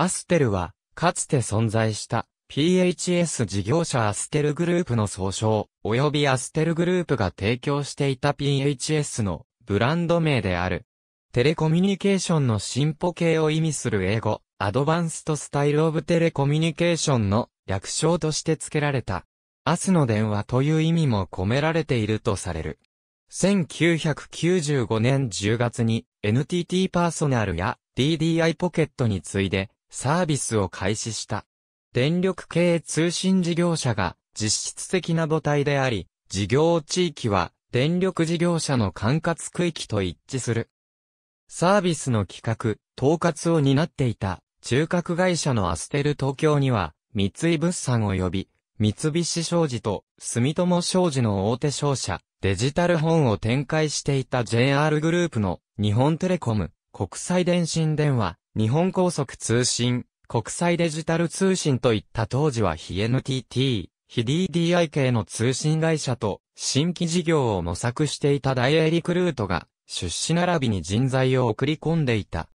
アステルは、かつて存在した PHS 事業者アステルグループの総称、及びアステルグループが提供していた PHS のブランド名である。テレコミュニケーションの進歩系を意味する英語、アドバンストスタイルオブテレコミュニケーションの略称として付けられた。明日の電話という意味も込められているとされる。1995年10月に NTT パーソナルや DDI ポケットに次いでサービスを開始した。電力系通信事業者が実質的な母体であり、事業地域は電力事業者の管轄区域と一致する。サービスの企画、統括を担っていた中核会社のアステル東京には、三井物産及び、三菱商事と住友商事の大手商社、デジタル本を展開していた JR グループの日本テレコム、国際電信電話、日本高速通信、国際デジタル通信といった当時は非 NTT、非 DDI 系の通信会社と新規事業を模索していた大英リクルートが出資並びに人材を送り込んでいた。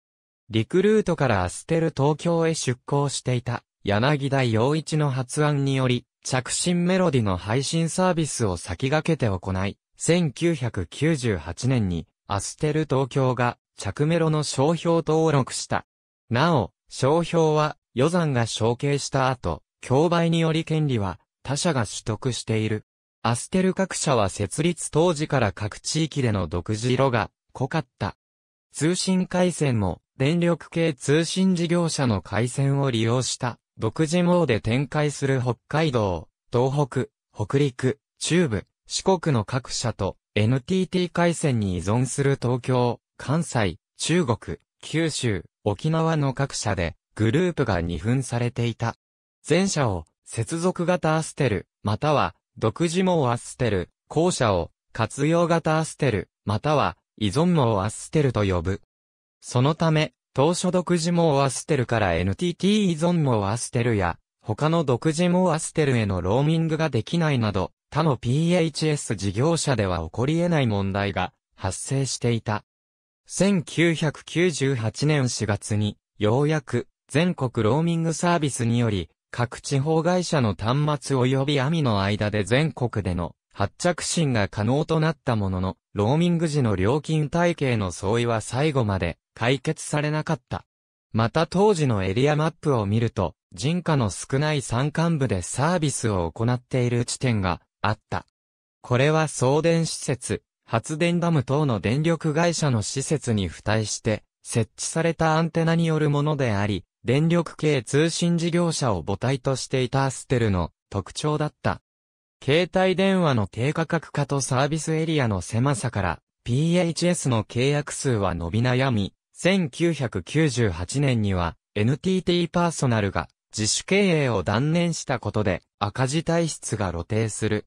リクルートからアステル東京へ出向していた柳田洋一の発案により着信メロディの配信サービスを先駆けて行い、1998年にアステル東京が着メロの商標登録した。なお、商標は、余算が承継した後、競売により権利は、他社が取得している。アステル各社は設立当時から各地域での独自色が濃かった。通信回線も電力系通信事業者の回線を利用した独自モドで展開する北海道、東北、北陸、中部、四国の各社と NTT 回線に依存する東京、関西、中国、九州、沖縄の各社でグループが二分されていた。前者を接続型アステル、または独自網アステル、後者を活用型アステル、または依存網アステルと呼ぶ。そのため、当初独自網アステルから NTT 依存網アステルや他の独自網アステルへのローミングができないなど、他の PHS 事業者では起こり得ない問題が発生していた。1998年4月に、ようやく、全国ローミングサービスにより、各地方会社の端末及び網の間で全国での発着信が可能となったものの、ローミング時の料金体系の相違は最後まで解決されなかった。また当時のエリアマップを見ると、人家の少ない山間部でサービスを行っている地点があった。これは送電施設、発電ダム等の電力会社の施設に付帯して、設置されたアンテナによるものであり、電力系通信事業者を母体としていたアステルの特徴だった。携帯電話の低価格化とサービスエリアの狭さから、PHS の契約数は伸び悩み、1998年には NTT パーソナルが自主経営を断念したことで赤字体質が露呈する。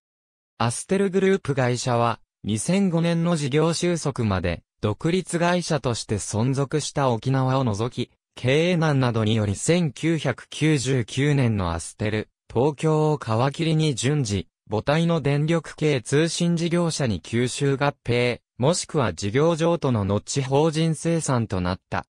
アステルグループ会社は2005年の事業収束まで、独立会社として存続した沖縄を除き、経営難などにより1999年のアステル、東京を皮切りに順次、母体の電力系通信事業者に吸収合併、もしくは事業譲渡の後法人生産となった。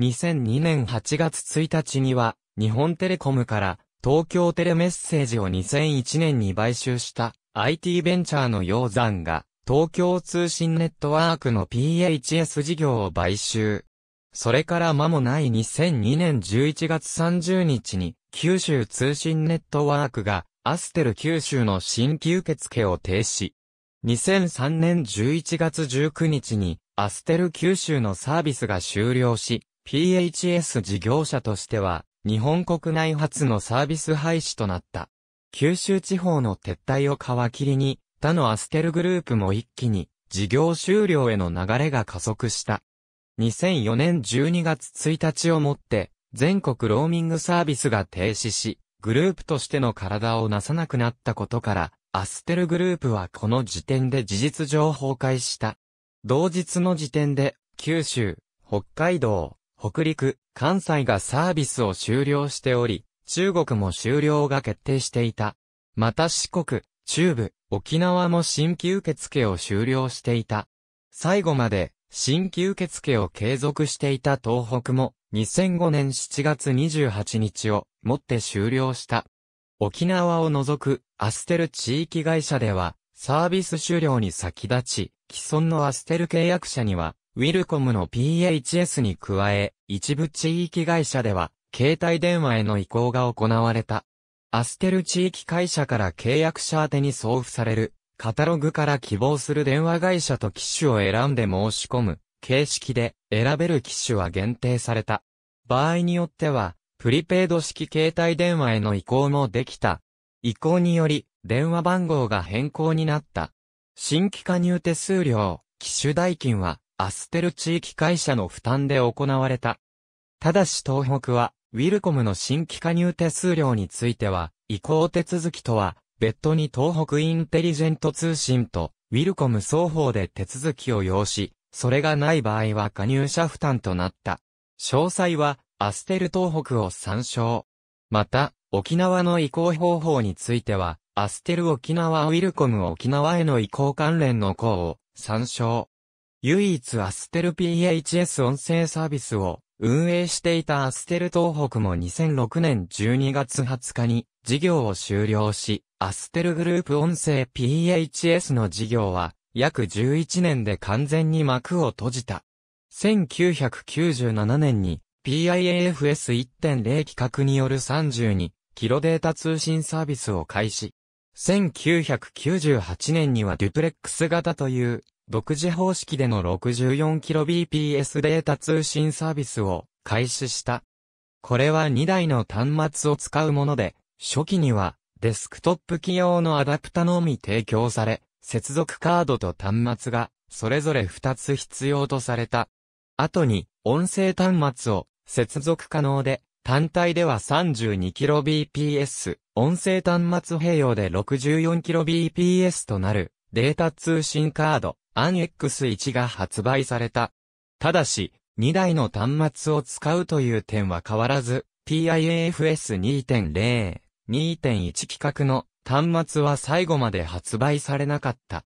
2002年8月1日には、日本テレコムから東京テレメッセージを2001年に買収した IT ベンチャーの鷹山が東京通信ネットワークの PHS 事業を買収。それから間もない2002年11月30日に、九州通信ネットワークが、アステル九州の新規受付を停止。2003年11月19日に、アステル九州のサービスが終了し、PHS 事業者としては、日本国内初のサービス廃止となった。九州地方の撤退を皮切りに、他のアステルグループも一気に事業終了への流れが加速した。2004年12月1日をもって全国ローミングサービスが停止し、グループとしての体をなさなくなったことから、アステルグループはこの時点で事実上崩壊した。同日の時点で、九州、北海道、北陸、関西がサービスを終了しており、中国も終了が決定していた。また四国、中部、沖縄も新規受付を終了していた。最後まで、新規受付を継続していた東北も、2005年7月28日をもって終了した。沖縄を除くアステル地域会社では、サービス終了に先立ち、既存のアステル契約者には、ウィルコムの PHS に加え、一部地域会社では、携帯電話への移行が行われた。アステル地域会社から契約者宛てに送付される、カタログから希望する電話会社と機種を選んで申し込む、形式で選べる機種は限定された。場合によっては、プリペイド式携帯電話への移行もできた。移行により、電話番号が変更になった。新規加入手数料、機種代金は、アステル地域会社の負担で行われた。ただし東北は、ウィルコムの新規加入手数料については、移行手続きとは、別途に東北インテリジェント通信と、ウィルコム双方で手続きを要し、それがない場合は加入者負担となった。詳細は、アステル東北を参照。また、沖縄の移行方法については、アステル沖縄ウィルコム沖縄への移行関連の項を参照。唯一アステル PHS 音声サービスを運営していたアステル東北も2006年12月20日に事業を終了し、アステルグループ音声 PHS の事業は約11年で完全に幕を閉じた。1997年に PIAFS1.0 規格による32キロデータ通信サービスを開始。1998年にはデュプレックス型という独自方式での 64kbps データ通信サービスを開始した。これは2台の端末を使うもので、初期にはデスクトップ機用のアダプタのみ提供され、接続カードと端末がそれぞれ2つ必要とされた。後に音声端末を接続可能で、単体では 32kbps、音声端末併用で 64kbps となるデータ通信カード、アン X1 が発売された。ただし、2台の端末を使うという点は変わらず、PIAFS 2.0、2.1規格の端末は最後まで発売されなかった。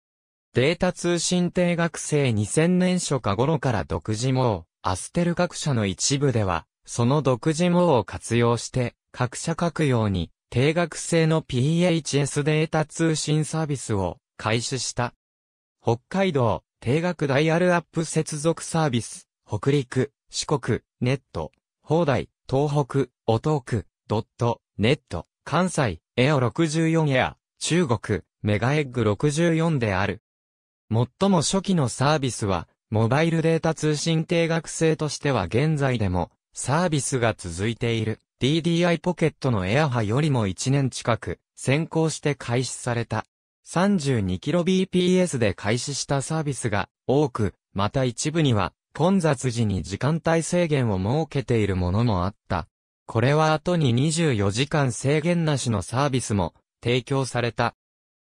データ通信定学生2000年初か頃から独自網、アステル各社の一部では、その独自網を活用して、各社各用に、定額制の PHS データ通信サービスを開始した。北海道、定額ダイヤルアップ接続サービス、北陸、四国、ネット、放題、東北、おーク、ドット、ネット、関西、エオ64エア、中国、メガエッグ64である。最も初期のサービスは、モバイルデータ通信定額制としては現在でも、サービスが続いている DDI ポケットのエア波よりも1年近く先行して開始された。32kbps で開始したサービスが多く、また一部には混雑時に時間帯制限を設けているものもあった。これは後に24時間制限なしのサービスも提供された。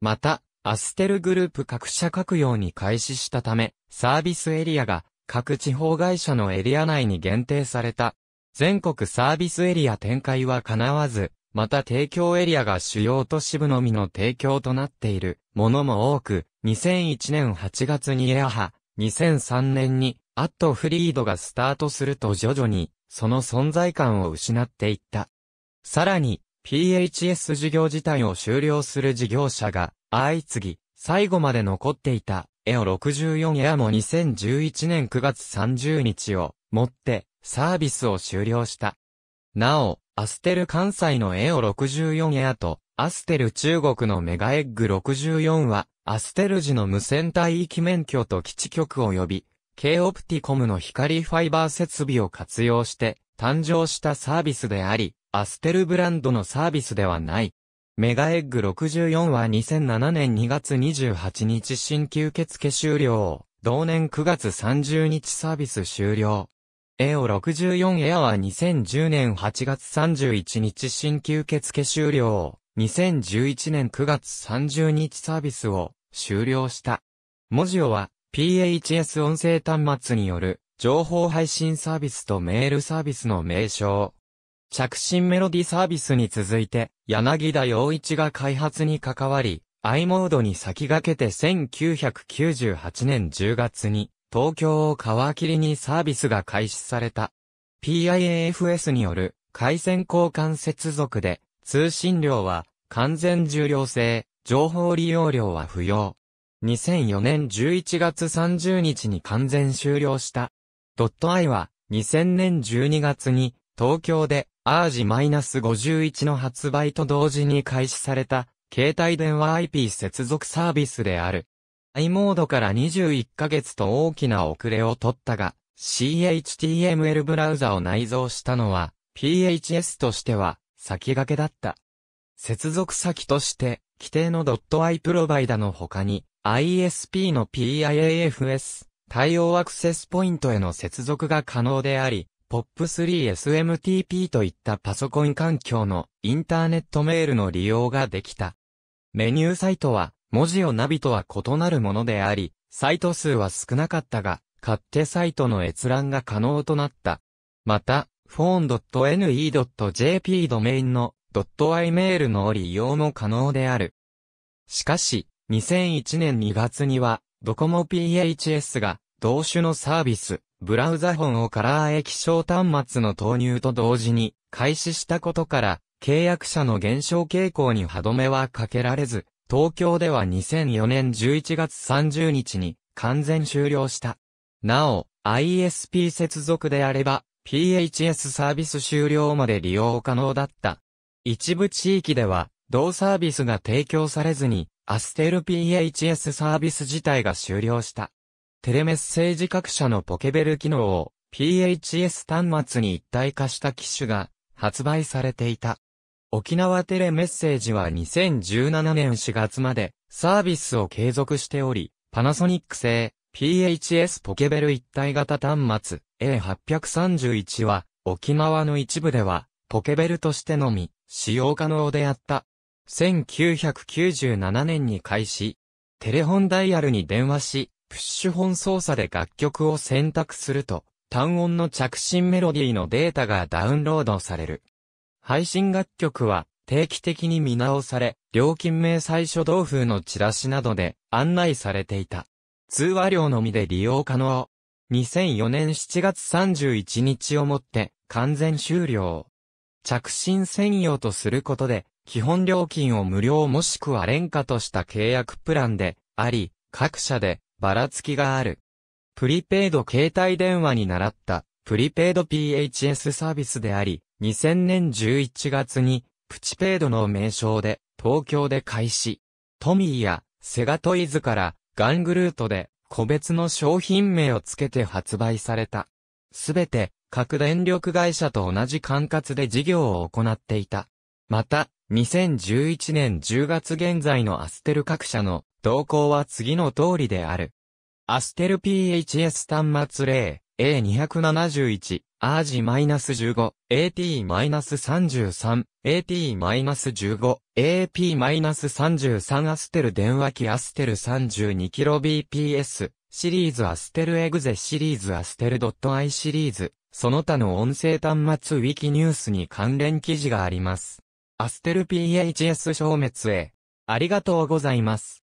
また、アステルグループ各社各用に開始したため、サービスエリアが各地方会社のエリア内に限定された。全国サービスエリア展開は叶わず、また提供エリアが主要都市部のみの提供となっているものも多く、2001年8月にエアハ、2003年にアットフリードがスタートすると徐々にその存在感を失っていった。さらに、PHS 事業自体を終了する事業者が相次ぎ、最後まで残っていたエオ64エアも2011年9月30日をもってサービスを終了した。なお、アステル関西のエオ64エアと、アステル中国のメガエッグ64は、アステル時の無線帯域免許と基地局及び、K オプティコムの光ファイバー設備を活用して、誕生したサービスであり、アステルブランドのサービスではない。メガエッグ64は2007年2月28日新旧受付終了。同年9月30日サービス終了。AO64 エアは2010年8月31日新旧受付終了。2011年9月30日サービスを終了した。文字をは PHS 音声端末による情報配信サービスとメールサービスの名称。着信メロディサービスに続いて柳田洋一が開発に関わり、i モードに先駆けて1998年10月に東京を皮切りにサービスが開始された。PIAFS による回線交換接続で通信料は完全重量制、情報利用料は不要。2004年11月30日に完全終了した。ドットアイは2000年12月に東京でアージ -51 の発売と同時に開始された携帯電話 IP 接続サービスである。i モードから21ヶ月と大きな遅れを取ったが、CHTML ブラウザを内蔵したのは、PHS としては、先駆けだった。接続先として、規定の .i プロバイダの他に、ISP の PIAFS、対応アクセスポイントへの接続が可能であり、POP3SMTP といったパソコン環境のインターネットメールの利用ができた。メニューサイトは文字をナビとは異なるものであり、サイト数は少なかったが、勝手サイトの閲覧が可能となった。また、phone.ne.jp ドメインの .i メールの利用も可能である。しかし、2001年2月には、ドコモ PHS が、同種のサービス、ブラウザ本をカラー液晶端末の投入と同時に開始したことから、契約者の減少傾向に歯止めはかけられず、東京では2004年11月30日に完全終了した。なお、ISP 接続であれば、PHS サービス終了まで利用可能だった。一部地域では、同サービスが提供されずに、アステル PHS サービス自体が終了した。テレメッセージ各社のポケベル機能を PHS 端末に一体化した機種が発売されていた。沖縄テレメッセージは2017年4月までサービスを継続しており、パナソニック製 PHS ポケベル一体型端末 A831 は沖縄の一部ではポケベルとしてのみ使用可能であった。1997年に開始、テレホンダイヤルに電話し、プッシュ本操作で楽曲を選択すると、単音の着信メロディーのデータがダウンロードされる。配信楽曲は定期的に見直され、料金明細書同封のチラシなどで案内されていた。通話料のみで利用可能。2004年7月31日をもって完全終了。着信専用とすることで、基本料金を無料もしくは廉価とした契約プランであり、各社でばらつきがある。プリペイド携帯電話に習ったプリペイド PHS サービスであり、2000年11月に、プチペイドの名称で、東京で開始。トミーや、セガトイズから、ガングルートで、個別の商品名を付けて発売された。すべて、各電力会社と同じ管轄で事業を行っていた。また、2011年10月現在のアステル各社の動向は次の通りである。アステル PHS 端末例 A271 アージ1 5 AT-33、AT-15、AP-33 アステル電話機アステル 32kbps、シリーズアステルエグゼシリーズアステル .i シリーズ、その他の音声端末ウィキニュースに関連記事があります。アステル PHS 消滅へ。ありがとうございます。